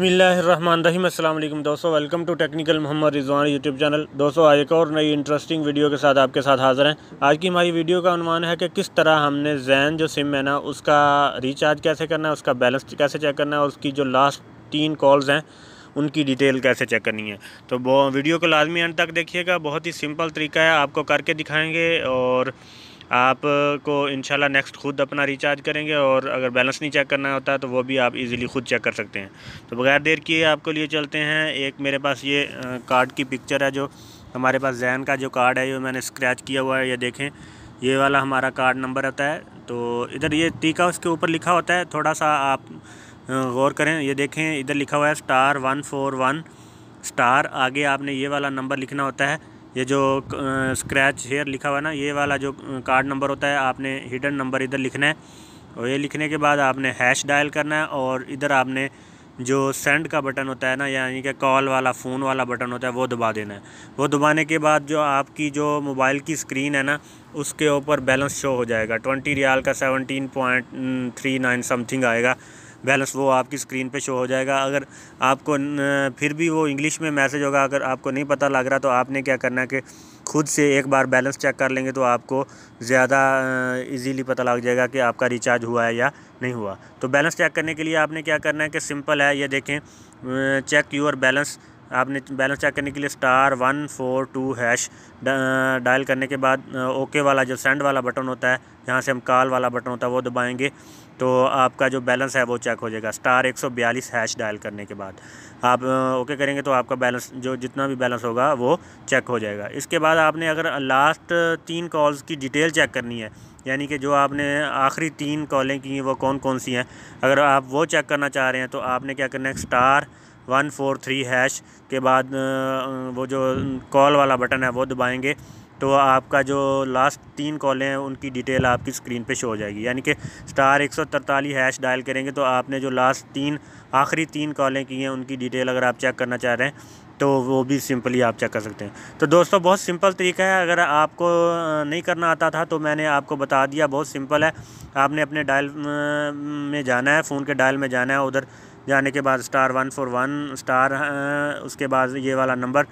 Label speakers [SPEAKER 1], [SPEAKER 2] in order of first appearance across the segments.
[SPEAKER 1] वालेकुम दोस्तों welcome to technical Mohammad Rizwan YouTube channel दोस्तों आज एक और नई इंटरेस्टिंग वीडियो के साथ आपके साथ हाजिर हैं आज की हमारी वीडियो का अनुमान है कि किस तरह हमने जैन जो सिम है ना उसका रिचार्ज कैसे करना है उसका बैलेंस कैसे चेक करना है और उसकी जो लास्ट तीन कॉल्स हैं उनकी डिटेल कैसे चेक करनी है तो वीडियो को लाजमी एंड तक देखिएगा बहुत ही सिंपल तरीका है आपको करके दिखाएँगे और आपको इनशाला नेक्स्ट ख़ुद अपना रिचार्ज करेंगे और अगर बैलेंस नहीं चेक करना होता तो वो भी आप इजीली ख़ुद चेक कर सकते हैं तो बगैर देर किए आपको लिए चलते हैं एक मेरे पास ये कार्ड की पिक्चर है जो हमारे पास जैन का जो कार्ड है ये मैंने स्क्रैच किया हुआ है ये देखें ये वाला हमारा कार्ड नंबर होता है तो इधर ये टीका उसके ऊपर लिखा होता है थोड़ा सा आप गौर करें ये देखें इधर लिखा हुआ है star one four one star आगे आपने ये वाला नंबर लिखना होता है ये जो स्क्रैच हेयर लिखा हुआ ना ये वाला जो कार्ड नंबर होता है आपने हिडन नंबर इधर लिखना है और ये लिखने के बाद आपने हैश डायल करना है और इधर आपने जो सेंड का बटन होता है ना यानी कि कॉल वाला फ़ोन वाला बटन होता है वो दबा देना है वो दबाने के बाद जो आपकी जो मोबाइल की स्क्रीन है ना उसके ऊपर बैलेंस शो हो जाएगा ट्वेंटी रियाल का seventeen point three nine something आएगा बैलेंस वो आपकी स्क्रीन पे शो हो जाएगा अगर आपको फिर भी वो इंग्लिश में मैसेज होगा अगर आपको नहीं पता लग रहा तो आपने क्या करना है कि खुद से एक बार बैलेंस चेक कर लेंगे तो आपको ज़्यादा इजीली पता लग जाएगा कि आपका रिचार्ज हुआ है या नहीं हुआ तो बैलेंस चेक करने के लिए आपने क्या करना है कि सिंपल है ये देखें चेक यूर बैलेंस आपने बैलेंस चेक करने के लिए star one four two hash dial करने के बाद ओके वाला जो सेंड वाला बटन होता है जहाँ से हम कॉल वाला बटन होता है वो दबाएंगे तो आपका जो बैलेंस है वो चेक हो जाएगा स्टार एक सौ बयालीस हैश डायल करने के बाद आप ओके करेंगे तो आपका बैलेंस जो जितना भी बैलेंस होगा वो चेक हो जाएगा इसके बाद आपने अगर लास्ट तीन कॉल्स की डिटेल चेक करनी है यानी कि जो आपने आखिरी तीन कॉलें की वो कौन कौन सी हैं अगर आप वो चेक करना चाह रहे हैं तो आपने क्या करना है star one four three hash के बाद वो जो कॉल वाला बटन है वो दबाएंगे तो आपका जो लास्ट तीन कॉलें हैं उनकी डिटेल आपकी स्क्रीन पे शो हो जाएगी यानी कि स्टार एक सौ तरतालीस हैश डायल करेंगे तो आपने जो लास्ट तीन आखिरी तीन कॉलें की हैं उनकी डिटेल अगर आप चेक करना चाह रहे हैं तो वो भी सिंपली आप चेक कर सकते हैं तो दोस्तों बहुत सिंपल तरीका है अगर आपको नहीं करना आता था तो मैंने आपको बता दिया बहुत सिंपल है आपने अपने डायल में जाना है फ़ोन के डायल में जाना है उधर जाने के बाद star one four one star उसके बाद ये वाला नंबर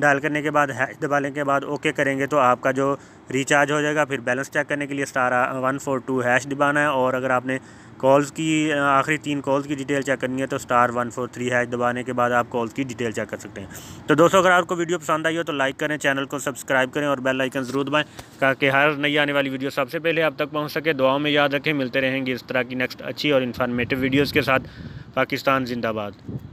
[SPEAKER 1] डायल करने के बाद हैश दबाने के बाद ओके करेंगे तो आपका जो रिचार्ज हो जाएगा फिर बैलेंस चेक करने के लिए star one four two hash दबाना है और अगर आपने कॉल्स की आखिरी तीन कॉल्स की डिटेल चेक करनी है तो star one four three hash दबाने के बाद आप कॉल्स की डिटेल चेक कर सकते हैं तो दोस्तों अगर आपको वीडियो पसंद आई हो तो लाइक करें चैनल को सब्सक्राइब करें और बेल आइकन ज़रूर दबाएँ ताकि हर नई आने वाली वीडियो सबसे पहले आप तक पहुँच सके दुआओं में याद रखें मिलते रहेंगे इस तरह की नेक्स्ट अच्छी और इन्फॉर्मेटिव वीडियोज़ के साथ पाकिस्तान जिंदाबाद